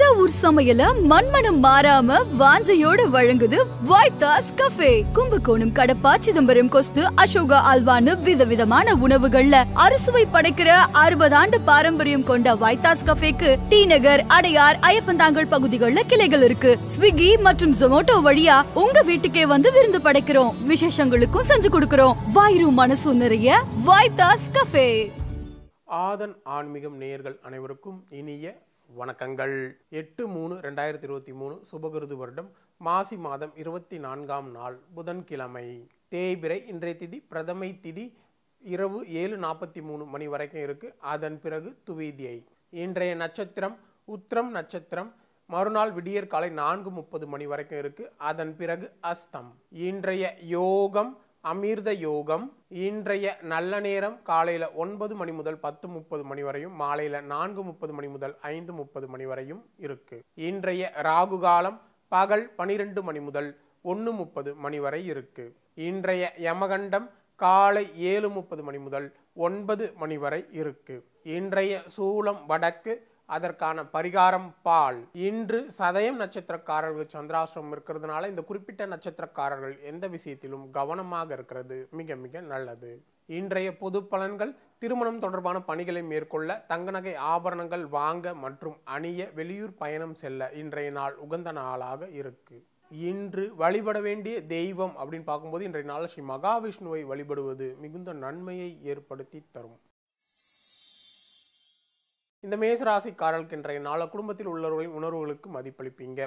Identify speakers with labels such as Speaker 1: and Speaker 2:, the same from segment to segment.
Speaker 1: தஞ்சாவூர் சமையல மண்மனம் மாறாம வாஞ்சையோடு வழங்குது வாய்தாஸ் கஃபே கும்பகோணம் கடப்பா சிதம்பரம் கொஸ்து அசோகா அல்வான்னு விதவிதமான உணவுகள்ல அறுசுவை படைக்கிற அறுபது ஆண்டு பாரம்பரியம் கொண்ட வாய்தாஸ் கஃபேக்கு டி நகர் அடையார் ஐயப்பந்தாங்கல் பகுதிகளில் கிளைகள் இருக்கு ஸ்விக்கி மற்றும் ஜொமோட்டோ வழியா உங்க வீட்டுக்கே வந்து விருந்து படைக்கிறோம் விசேஷங்களுக்கும் செஞ்சு கொடுக்கிறோம் வாயு மனசு நிறைய வாய்தாஸ் கஃபே ஆதன் ஆன்மீகம் நேயர்கள் அனைவருக்கும் இனிய வணக்கங்கள் எட்டு மூணு ரெண்டாயிரத்தி இருபத்தி மூணு சுபகிருது வருடம் மாசி மாதம் இருபத்தி நான்காம் நாள் புதன்கிழமை தேய்பிரை இன்றைய திதி பிரதமை திதி இரவு ஏழு நாற்பத்தி மூணு மணி வரைக்கும் இருக்கு அதன் பிறகு துவீதியை இன்றைய நட்சத்திரம் உத்திரம் நட்சத்திரம் மறுநாள் விடியற்காலை நான்கு முப்பது மணி வரைக்கும் இருக்கு அதன் பிறகு அஸ்தம் இன்றைய யோகம் அமிர்த யோகம் இன்றைய நல்ல நேரம் காலையில் ஒன்பது மணி முதல் பத்து முப்பது மணி வரையும் மாலையில் நான்கு முப்பது மணி முதல் ஐந்து முப்பது மணி வரையும் இருக்கு இன்றைய ராகு காலம் பகல் பனிரெண்டு மணி முதல் ஒன்று முப்பது மணி வரை இருக்கு இன்றைய யமகண்டம் காலை ஏழு முப்பது மணி முதல் ஒன்பது மணி வரை இருக்கு இன்றைய சூலம் வடக்கு அதற்கான பரிகாரம் பால் இன்று சதயம் நட்சத்திரக்காரர்கள் சந்திராசிரமம் இருக்கிறதுனால இந்த குறிப்பிட்ட நட்சத்திரக்காரர்கள் எந்த விஷயத்திலும் கவனமாக இருக்கிறது மிக மிக நல்லது இன்றைய பொது பலன்கள் திருமணம் தொடர்பான பணிகளை மேற்கொள்ள தங்க நகை ஆபரணங்கள் வாங்க மற்றும் அணிய வெளியூர் பயணம் செல்ல இன்றைய நாள் உகந்த நாளாக இருக்கு இன்று வழிபட வேண்டிய தெய்வம் அப்படின்னு பார்க்கும்போது இன்றைய நாள் ஸ்ரீ மகாவிஷ்ணுவை வழிபடுவது மிகுந்த நன்மையை ஏற்படுத்தி தரும் இந்த மேசராசிக்காரர்களுக்கு இன்றைய நாள குடும்பத்தில் உள்ளவர்களின் உணர்வுகளுக்கு மதிப்பளிப்பீங்க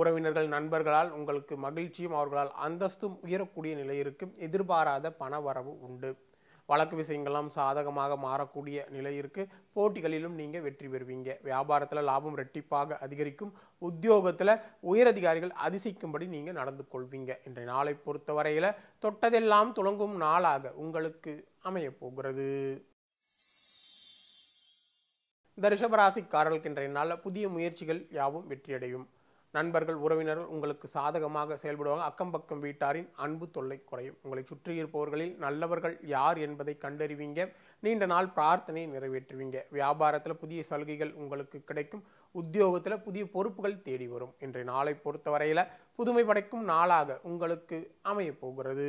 Speaker 1: உறவினர்கள் நண்பர்களால் உங்களுக்கு மகிழ்ச்சியும் அவர்களால் அந்தஸ்தும் உயரக்கூடிய நிலை இருக்கும் எதிர்பாராத பண வரவு உண்டு வழக்கு விஷயங்கள்லாம் சாதகமாக மாறக்கூடிய நிலை இருக்கு போட்டிகளிலும் நீங்கள் வெற்றி பெறுவீங்க வியாபாரத்தில் லாபம் ரெட்டிப்பாக அதிகரிக்கும் உத்தியோகத்தில் உயரதிகாரிகள் அதிசயிக்கும்படி நீங்கள் நடந்து கொள்வீங்க இன்றைய நாளை பொறுத்தவரையில் தொட்டதெல்லாம் துளங்கும் நாளாக உங்களுக்கு அமையப்போகிறது இந்த ரிஷபராசிக்காரர்களுக்கு இன்றைய நாளில் புதிய முயற்சிகள் யாவும் வெற்றியடையும் நண்பர்கள் உறவினர்கள் உங்களுக்கு சாதகமாக செயல்படுவாங்க அக்கம் பக்கம் வீட்டாரின் அன்பு தொல்லை குறையும் உங்களை சுற்றி இருப்பவர்களில் நல்லவர்கள் யார் என்பதை கண்டறிவீங்க நீண்ட நாள் பிரார்த்தனை நிறைவேற்றுவீங்க வியாபாரத்தில் புதிய சலுகைகள் உங்களுக்கு கிடைக்கும் உத்தியோகத்தில் புதிய பொறுப்புகள் தேடி வரும் இன்றைய நாளை பொறுத்தவரையில் புதுமை படைக்கும் நாளாக உங்களுக்கு அமையப் போகிறது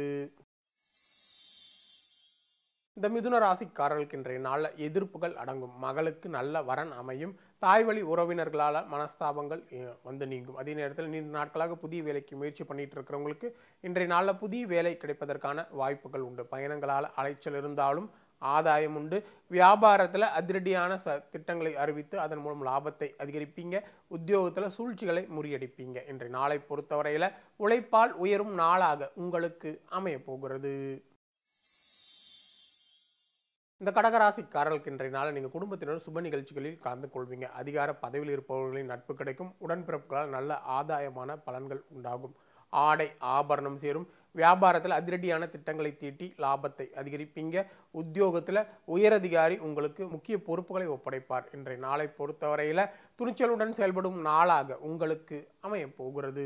Speaker 1: இந்த மிதுன ராசிக்காரர்களுக்கு இன்றைய நாளில் எதிர்ப்புகள் அடங்கும் மகளுக்கு நல்ல வரன் அமையும் தாய் வழி உறவினர்களால் மனஸ்தாபங்கள் வந்து நீங்கும் அதே நேரத்தில் நீண்ட நாட்களாக புதிய வேலைக்கு முயற்சி பண்ணிட்டு இருக்கிறவங்களுக்கு இன்றைய நாளில் புதிய வேலை கிடைப்பதற்கான வாய்ப்புகள் உண்டு பயணங்களால் அலைச்சல் இருந்தாலும் ஆதாயம் உண்டு வியாபாரத்தில் அதிரடியான ச திட்டங்களை அறிவித்து அதன் மூலம் லாபத்தை அதிகரிப்பீங்க உத்தியோகத்தில் சூழ்ச்சிகளை முறியடிப்பீங்க இன்றைய நாளை பொறுத்தவரையில் உழைப்பால் உயரும் நாளாக உங்களுக்கு அமையப்போகிறது இந்த கடகராசிக்காரர்களுக்கு இன்றைய நாள் நீங்கள் குடும்பத்தினர் சுப நிகழ்ச்சிகளில் கலந்து கொள்வீங்க அதிகார பதவியில் இருப்பவர்களின் நட்பு கிடைக்கும் உடன்பிறப்புகளால் நல்ல ஆதாயமான பலன்கள் உண்டாகும் ஆடை ஆபரணம் சேரும் வியாபாரத்தில் அதிரடியான திட்டங்களை தீட்டி லாபத்தை அதிகரிப்பீங்க உத்தியோகத்தில் உயரதிகாரி உங்களுக்கு முக்கிய பொறுப்புகளை ஒப்படைப்பார் இன்றைய நாளை பொறுத்தவரையில் துணிச்சலுடன் செயல்படும் நாளாக உங்களுக்கு அமையப் போகிறது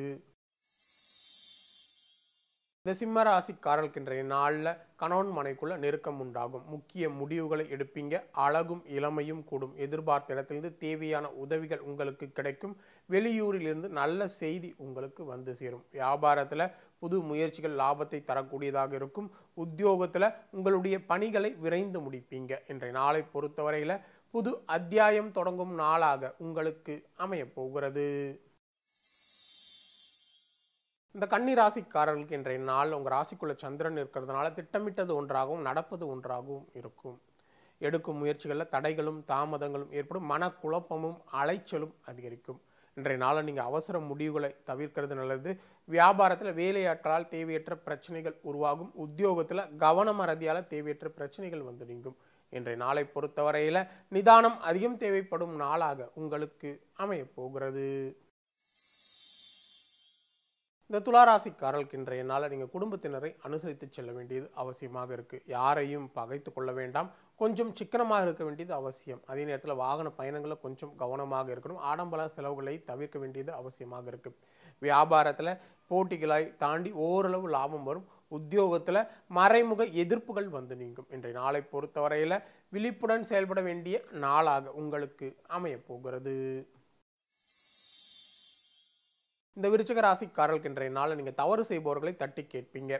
Speaker 1: இந்த சிம்ம ராசிக்காரர்கின்ற நாளில் கணவன் மனைக்குள்ள நெருக்கம் உண்டாகும் முக்கிய முடிவுகளை எடுப்பீங்க அழகும் இளமையும் கூடும் எதிர்பார்த்த இடத்திலிருந்து தேவையான உதவிகள் உங்களுக்கு கிடைக்கும் வெளியூரிலிருந்து நல்ல செய்தி உங்களுக்கு வந்து சேரும் வியாபாரத்தில் புது முயற்சிகள் லாபத்தை தரக்கூடியதாக இருக்கும் உத்தியோகத்தில் உங்களுடைய பணிகளை விரைந்து முடிப்பீங்க இன்றைய நாளை பொறுத்தவரையில் புது அத்தியாயம் தொடங்கும் நாளாக உங்களுக்கு அமையப்போகிறது இந்த கன்னி ராசிக்காரர்களுக்கு இன்றைய நாள் உங்கள் ராசிக்குள்ள சந்திரன் இருக்கிறதுனால திட்டமிட்டது ஒன்றாகவும் நடப்பது ஒன்றாகவும் இருக்கும் எடுக்கும் முயற்சிகளில் தடைகளும் தாமதங்களும் ஏற்படும் மனக்குழப்பமும் அலைச்சலும் அதிகரிக்கும் இன்றைய நாளை நீங்கள் அவசர முடிவுகளை தவிர்க்கிறது நல்லது வியாபாரத்தில் வேலையாட்களால் தேவையற்ற பிரச்சனைகள் உருவாகும் உத்தியோகத்தில் கவனம் அறதியால் தேவையற்ற பிரச்சனைகள் வந்து நீங்கும் இன்றைய நாளை பொறுத்தவரையில் நிதானம் அதிகம் தேவைப்படும் நாளாக உங்களுக்கு அமையப்போகிறது இந்த துளாராசிக்காரர்களுக்கு இன்றைய நாளில் நீங்கள் குடும்பத்தினரை அனுசரித்து செல்ல வேண்டியது அவசியமாக இருக்குது யாரையும் பகைத்து கொள்ள வேண்டாம் கொஞ்சம் சிக்கனமாக இருக்க வேண்டியது அவசியம் அதே நேரத்தில் வாகன பயணங்களை கொஞ்சம் கவனமாக இருக்கணும் ஆடம்பர செலவுகளை தவிர்க்க வேண்டியது அவசியமாக இருக்குது வியாபாரத்தில் போட்டிகளாய் தாண்டி ஓரளவு லாபம் வரும் உத்தியோகத்தில் மறைமுக எதிர்ப்புகள் வந்து நீங்கும் இன்றைய நாளை பொறுத்தவரையில் விழிப்புடன் செயல்பட வேண்டிய நாளாக உங்களுக்கு அமையப்போகிறது இந்த விருச்சக ராசிக்காரர்களுக்கு நாளில் நீங்கள் தவறு செய்பவர்களை தட்டி கேட்பீங்க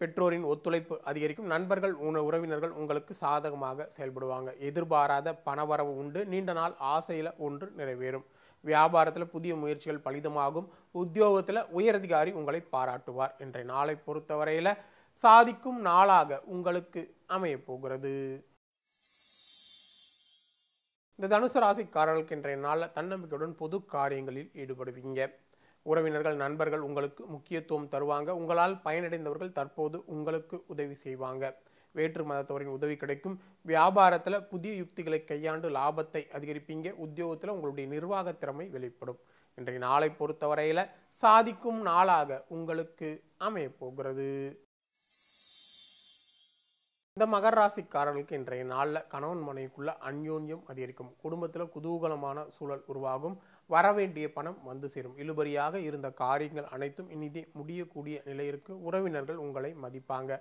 Speaker 1: பெற்றோரின் ஒத்துழைப்பு அதிகரிக்கும் நண்பர்கள் உண உறவினர்கள் உங்களுக்கு சாதகமாக செயல்படுவாங்க எதிர்பாராத பணவரவு உண்டு நீண்ட நாள் ஆசையில் ஒன்று நிறைவேறும் வியாபாரத்தில் புதிய முயற்சிகள் பலிதமாகும் உத்தியோகத்தில் உயரதிகாரி உங்களை பாராட்டுவார் இன்றைய நாளை பொறுத்தவரையில் சாதிக்கும் நாளாக உங்களுக்கு அமையப்போகிறது போகிறது இந்த தனுசு ராசிக்காரர்களுக்கு இன்றைய நாளில் தன்னம்பிக்கையுடன் பொது காரியங்களில் ஈடுபடுவீங்க உறவினர்கள் நண்பர்கள் உங்களுக்கு முக்கியத்துவம் தருவாங்க உங்களால் பயனடைந்தவர்கள் தற்போது உங்களுக்கு உதவி செய்வாங்க வேற்று மதத்தவரின் உதவி கிடைக்கும் வியாபாரத்தில் புதிய யுக்திகளை கையாண்டு லாபத்தை அதிகரிப்பீங்க உத்தியோகத்தில் உங்களுடைய நிர்வாக திறமை வெளிப்படும் இன்றைய நாளை பொறுத்தவரையில் சாதிக்கும் நாளாக உங்களுக்கு அமைய போகிறது இந்த மகர ராசிக்காரர்களுக்கு இன்றைய நாளில் கணவன் மனைவிக்குள்ள அந்யோன்யம் அதிகரிக்கும் குடும்பத்தில் குதூகலமான சூழல் உருவாகும் வரவேண்டிய பணம் வந்து சேரும் இழுபறியாக இருந்த காரியங்கள் அனைத்தும் இனிதே முடியக்கூடிய நிலையிற்கு உறவினர்கள் உங்களை மதிப்பாங்க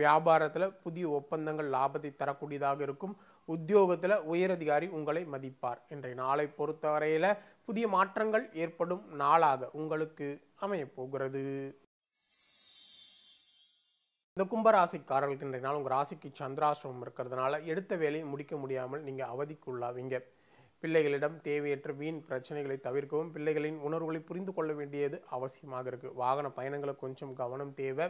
Speaker 1: வியாபாரத்தில் புதிய ஒப்பந்தங்கள் லாபத்தை தரக்கூடியதாக இருக்கும் உத்தியோகத்தில் உயரதிகாரி உங்களை மதிப்பார் இன்றைய நாளை பொறுத்தவரையில் புதிய மாற்றங்கள் ஏற்படும் நாளாக உங்களுக்கு அமையப்போகிறது இந்த கும்பராசிக்காரர்களுக்கு இன்றைய நாள் உங்கள் ராசிக்கு சந்திராசிரமம் இருக்கிறதுனால எடுத்த வேலையை முடிக்க முடியாமல் நீங்கள் அவதிக்குள்ளாவீங்க பிள்ளைகளிடம் தேவையற்ற வீண் பிரச்சனைகளை தவிர்க்கவும் பிள்ளைகளின் உணர்வுகளை புரிந்து கொள்ள வேண்டியது அவசியமாக இருக்குது வாகன பயணங்களை கொஞ்சம் கவனம் தேவை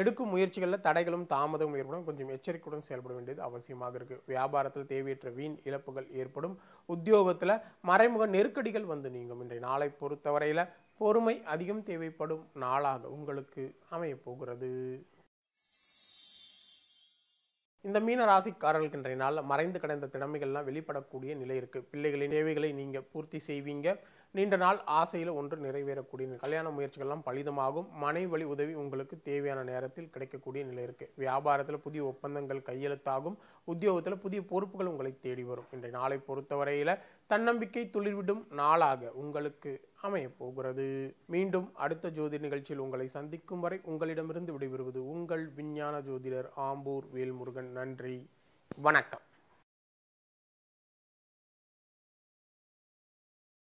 Speaker 1: எடுக்கும் முயற்சிகளில் தடைகளும் தாமதமும் ஏற்படும் கொஞ்சம் எச்சரிக்கையுடன் செயல்பட வேண்டியது அவசியமாக இருக்குது வியாபாரத்தில் தேவையற்ற வீண் இழப்புகள் ஏற்படும் உத்தியோகத்தில் மறைமுக நெருக்கடிகள் வந்து நீங்கும் இன்றைய நாளை பொறுத்தவரையில் பொறுமை அதிகம் தேவைப்படும் நாளாக உங்களுக்கு அமையப்போகிறது இந்த மீன ராசிக்காரர்களுக்கு இன்றைய நாள் மறைந்து கிடந்த திறமைகள்லாம் வெளிப்படக்கூடிய நிலை இருக்குது பிள்ளைகளின் தேவைகளை நீங்கள் பூர்த்தி செய்வீங்க நீண்ட நாள் ஆசையில் ஒன்று நிறைவேறக்கூடிய கல்யாண முயற்சிகள்லாம் பலிதமாகும் மனை வழி உதவி உங்களுக்கு தேவையான நேரத்தில் கிடைக்கக்கூடிய நிலை இருக்குது வியாபாரத்தில் புதிய ஒப்பந்தங்கள் கையெழுத்தாகும் உத்தியோகத்தில் புதிய பொறுப்புகள் உங்களை தேடி வரும் இன்றைய நாளை பொறுத்தவரையில் தன்னம்பிக்கை துளிர்விடும் நாளாக உங்களுக்கு அமைய போகிறது மீண்டும் அடுத்த ஜோதி நிகழ்ச்சியில் உங்களை சந்திக்கும் வரை உங்களிடமிருந்து விடைபெறுவது உங்கள் விஞ்ஞான ஜோதிடர் ஆம்பூர் வேல்முருகன் நன்றி வணக்கம்